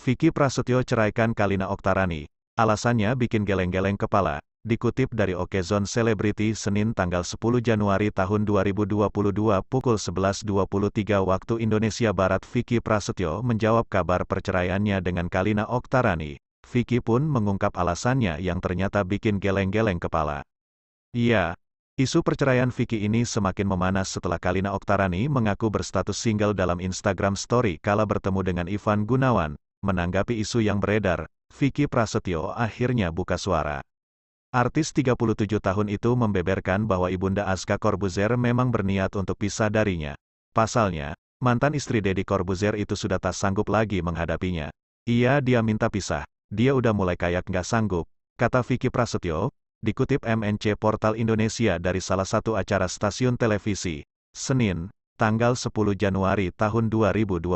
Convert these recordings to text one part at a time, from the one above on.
Vicky Prasetyo ceraikan Kalina Oktarani. Alasannya bikin geleng-geleng kepala. Dikutip dari Okezon Celebrity Senin tanggal 10 Januari tahun 2022 pukul 11.23 waktu Indonesia Barat Vicky Prasetyo menjawab kabar perceraiannya dengan Kalina Oktarani. Vicky pun mengungkap alasannya yang ternyata bikin geleng-geleng kepala. Iya, Isu perceraian Vicky ini semakin memanas setelah Kalina Oktarani mengaku berstatus single dalam Instagram story kala bertemu dengan Ivan Gunawan, Menanggapi isu yang beredar, Vicky Prasetyo akhirnya buka suara. Artis 37 tahun itu membeberkan bahwa Ibunda Aska Corbuzier memang berniat untuk pisah darinya. Pasalnya, mantan istri Deddy Corbuzier itu sudah tak sanggup lagi menghadapinya. Iya dia minta pisah, dia udah mulai kayak nggak sanggup, kata Vicky Prasetyo, dikutip MNC Portal Indonesia dari salah satu acara stasiun televisi, Senin, tanggal 10 Januari tahun 2022.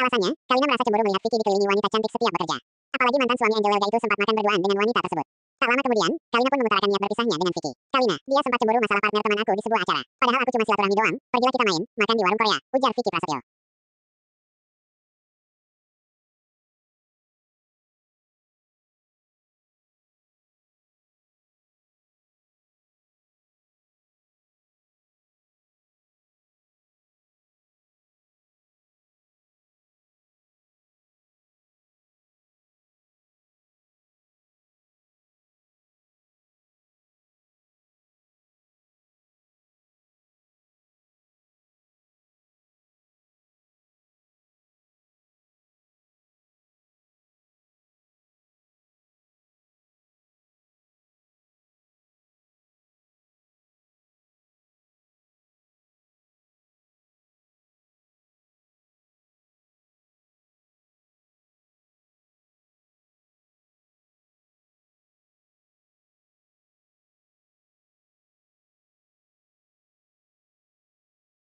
Alasannya, Kalina merasa cemburu melihat Vicky dikelilingi wanita cantik setiap bekerja. Apalagi mantan suami Angel Welga itu sempat makan berduaan dengan wanita tersebut. Tak lama kemudian, Kalina pun mengutarakan niat berpisahnya dengan Vicky. Kalina, dia sempat cemburu masalah partner teman aku di sebuah acara. Padahal aku cuma silaturahmi doang, pergilah kita main, makan di warung Korea, ujar Vicky Prasetyo.